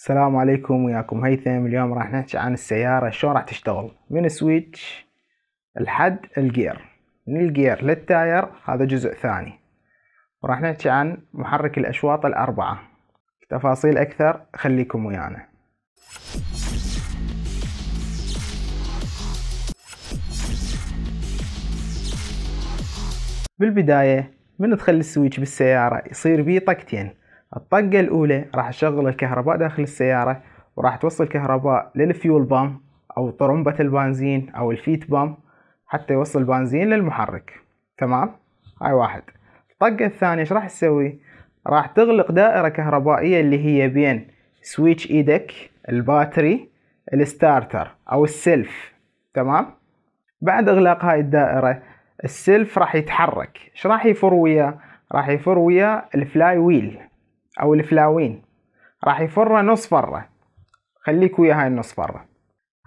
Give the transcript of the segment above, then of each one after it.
السلام عليكم وياكم هيثم اليوم راح نحكي عن السيارة شلون راح تشتغل من سويتش لحد الجير من الجير للتاير هذا جزء ثاني وراح نحكي عن محرك الأشواط الأربعة تفاصيل أكثر خليكم ويانا بالبداية من تخلي السويتش بالسيارة يصير بيه طاقتين الطقة الأولى راح أشغل الكهرباء داخل السيارة وراح توصل كهرباء للفيول بام أو طرمبة البنزين أو الفيت بام حتى يوصل البنزين للمحرك تمام هاي واحد الطقة الثانية ايش راح تسوي راح تغلق دائرة كهربائية اللي هي بين سويتش ايدك الباتري الستارتر او السلف تمام بعد اغلاق هاي الدائرة السلف راح يتحرك ايش راح يفر وياه راح يفر وياه الفلاي ويل أو الفلاوين راح يفر نص فرة خليك ويا هاي النص فرة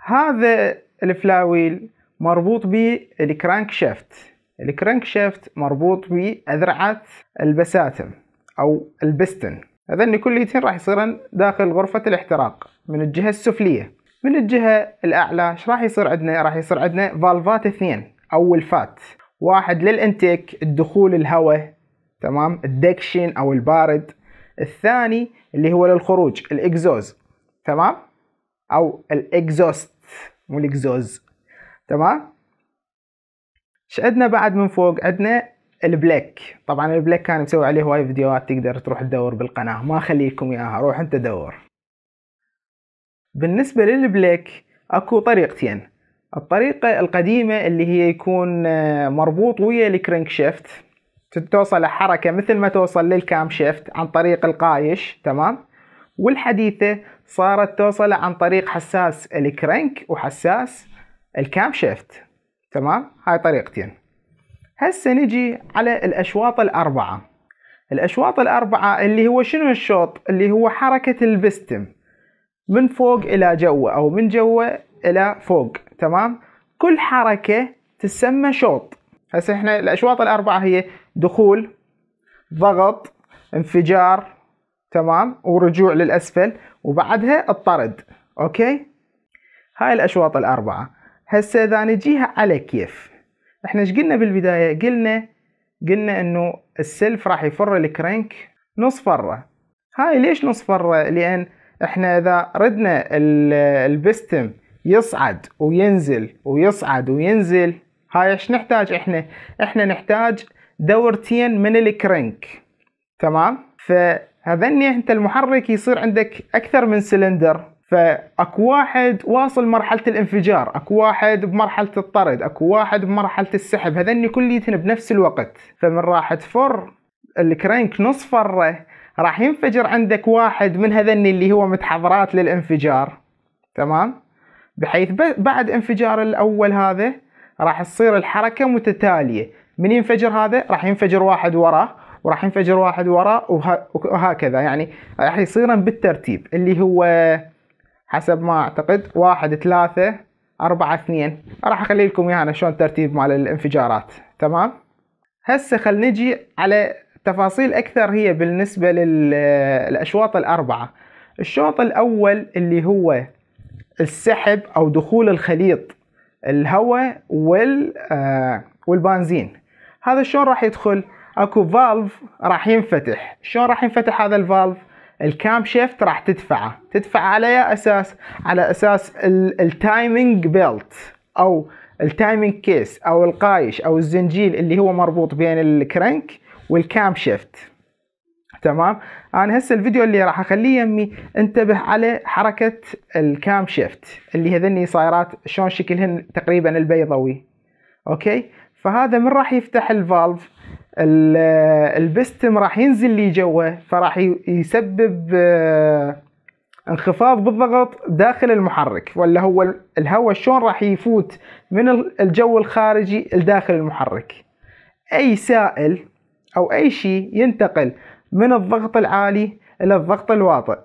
هذا الفلاويل مربوط بالكرانك شافت الكرانك شافت مربوط بأذرعة البساتم أو البستن هذن كليتين راح يصيرن داخل غرفة الاحتراق من الجهة السفلية من الجهة الأعلى ايش راح يصير عندنا راح يصير عندنا فالفات اثنين أو الفات واحد للانتيك الدخول الهواء تمام الدكشن أو البارد الثاني اللي هو للخروج الاكزوز تمام او الاكزوست مو الاكزوز تمام ايش عندنا بعد من فوق عندنا البلاك طبعا البلاك كان مسوي عليه هواي فيديوهات تقدر تروح تدور بالقناه ما اخليكم اياها روح انت دور بالنسبه للبلاك اكو طريقتين الطريقه القديمه اللي هي يكون آه، مربوط ويا الكرنك شيفت توصل حركة مثل ما توصل للكام شيفت عن طريق القايش تمام والحديثة صارت توصل عن طريق حساس الكرنك وحساس الكام شيفت تمام هاي طريقتين هسه نجي على الأشواط الأربعة الأشواط الأربعة اللي هو شنو الشوط اللي هو حركة البستم من فوق إلى جوه أو من جوه إلى فوق تمام كل حركة تسمى شوط هسه احنا الاشواط الاربعه هي دخول ضغط انفجار تمام ورجوع للاسفل وبعدها الطرد اوكي هاي الاشواط الاربعه هسه اذا نجيها على كيف احنا ايش قلنا بالبدايه قلنا قلنا انه السلف راح يفر الكرنك نص فره هاي ليش نص فره لان احنا اذا ردنا البستم يصعد وينزل ويصعد وينزل هاي ايش نحتاج احنا احنا نحتاج دورتين من الكرنك تمام فهذني انت المحرك يصير عندك اكثر من سلندر فاكو واحد واصل مرحله الانفجار اكو واحد بمرحله الطرد اكو واحد بمرحله السحب هذني كليتن بنفس الوقت فمن راح تفر الكرنك نص فره راح ينفجر عندك واحد من هذني اللي هو متحضرات للانفجار تمام بحيث بعد انفجار الاول هذا راح تصير الحركة متتالية من ينفجر هذا راح ينفجر واحد وراه وراح ينفجر واحد وراه وهكذا يعني راح يصيرن بالترتيب اللي هو حسب ما اعتقد واحد ثلاثة أربعة اثنين راح أخلي لكم يعني شلون ترتيب مال الانفجارات تمام هسه خل نجي على تفاصيل أكثر هي بالنسبة للأشواط الأربعة الشوط الأول اللي هو السحب أو دخول الخليط الهواء وال آه والبنزين هذا شلون راح يدخل اكو فالف راح ينفتح شلون راح ينفتح هذا الفالف الكام شيفت راح تدفعه تدفع على اساس على اساس التايمينج بيلت او التايمينج كيس او القايش او الزنجيل اللي هو مربوط بين الكرنك والكام شيفت تمام انا هسه الفيديو اللي راح اخليه يمي انتبه على حركه الكام شيفت اللي هذني صايرات شلون شكلهن تقريبا البيضوي اوكي فهذا من راح يفتح الفالف البستم راح ينزل لي جوه فراح يسبب آه، انخفاض بالضغط داخل المحرك ولا هو الهواء شلون راح يفوت من الجو الخارجي لداخل المحرك اي سائل او اي شيء ينتقل من الضغط العالي الى الضغط الواطئ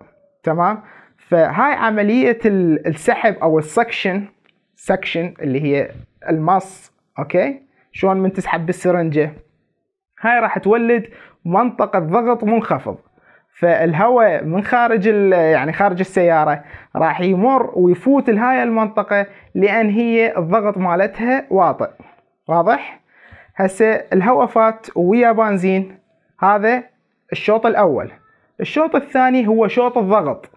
تمام فهاي عمليه السحب او السكشن سكشن اللي هي المص اوكي شلون من تسحب بالسرنجه هاي راح تولد منطقه ضغط منخفض فالهواء من خارج يعني خارج السياره راح يمر ويفوت لهاي المنطقه لان هي الضغط مالتها واطئ واضح هسه الهواء فات ويا بنزين هذا الشوط الأول الشوط الثاني هو شوط الضغط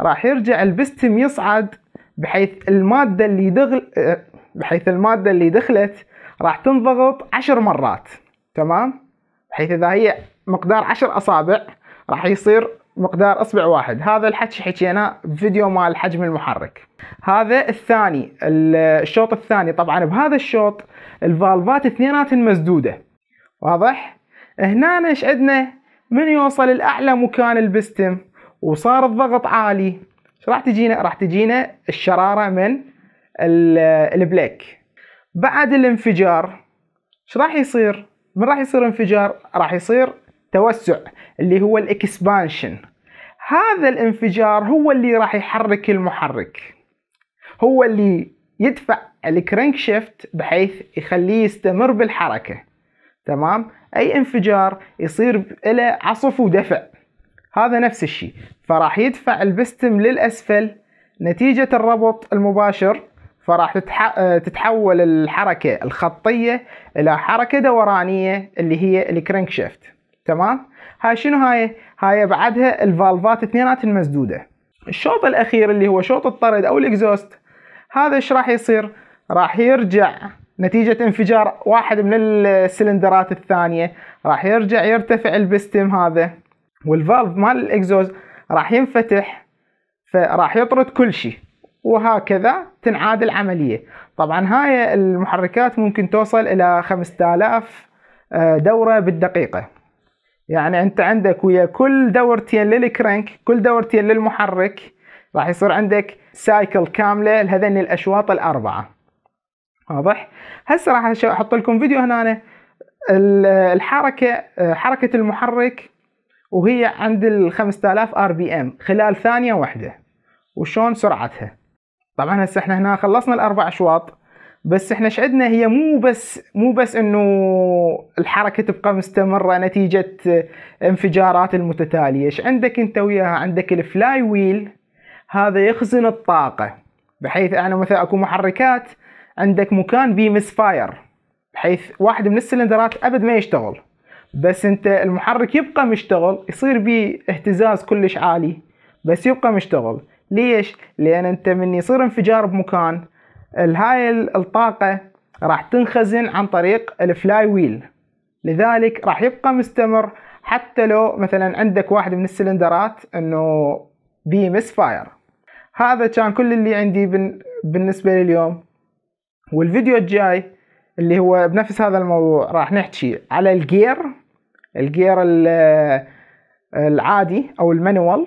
راح يرجع البستم يصعد بحيث المادة اللي دخل آه، بحيث المادة اللي دخلت راح تنضغط عشر مرات تمام بحيث إذا هي مقدار عشر أصابع راح يصير مقدار اصبع واحد هذا الحكي حكيناه بفيديو مال حجم المحرك هذا الثاني الشوط الثاني طبعا بهذا الشوط الفالفات اثنينات مسدوده واضح هنا ايش عندنا من يوصل الأعلى مكان البستم وصار الضغط عالي ايش راح تجينا راح تجينا الشرارة من البليك بعد الانفجار ايش راح يصير من راح يصير انفجار راح يصير توسع اللي هو الاكسبانشن هذا الانفجار هو اللي راح يحرك المحرك هو اللي يدفع الكرنك شيفت بحيث يخليه يستمر بالحركه تمام اي انفجار يصير له عصف ودفع هذا نفس الشيء فراح يدفع البستم للاسفل نتيجة الربط المباشر فراح تتح... تتحول الحركة الخطية إلى حركة دورانية اللي هي شيفت تمام هاي شنو هاي هاي بعدها الفالفات اثنينات المسدودة الشوط الأخير اللي هو شوط الطرد أو الإكزوست هذا ايش راح يصير راح يرجع نتيجة انفجار واحد من السلندرات الثانية راح يرجع يرتفع البستم هذا والفالف مال الاكزوز راح ينفتح فراح يطرد كل شيء وهكذا تنعاد العملية طبعا هاي المحركات ممكن توصل إلى 5000 آه، دورة بالدقيقة يعني أنت عندك ويا كل دورتين للكرنك كل دورتين للمحرك راح يصير عندك سايكل كاملة لهذين الأشواط الأربعة واضح هسه راح احط لكم فيديو هنا أنا الحركه حركه المحرك وهي عند ال 5000 ار بي ام خلال ثانيه واحده وشون سرعتها طبعا هسه احنا هنا خلصنا الاربع اشواط بس احنا شعدنا هي مو بس مو بس انه الحركه تبقى مستمره نتيجه انفجارات المتتاليه ايش عندك انت وياها عندك الفلاي ويل هذا يخزن الطاقه بحيث انا مثلا اكو محركات عندك مكان بيه مس فاير بحيث واحد من السلندرات ابد ما يشتغل بس انت المحرك يبقى مشتغل يصير بيه اهتزاز كلش عالي بس يبقى مشتغل ليش؟ لان انت من يصير انفجار بمكان هاي الطاقة راح تنخزن عن طريق الفلاي ويل لذلك راح يبقى مستمر حتى لو مثلا عندك واحد من السلندرات انه بي مس فاير هذا كان كل اللي عندي بالنسبة لليوم والفيديو الجاي اللي هو بنفس هذا الموضوع راح نحكي على الجير الجير العادي او المانوال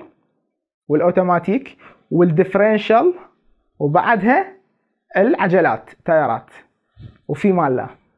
والاوتوماتيك والديفرنشال وبعدها العجلات تيارات وفي مال لا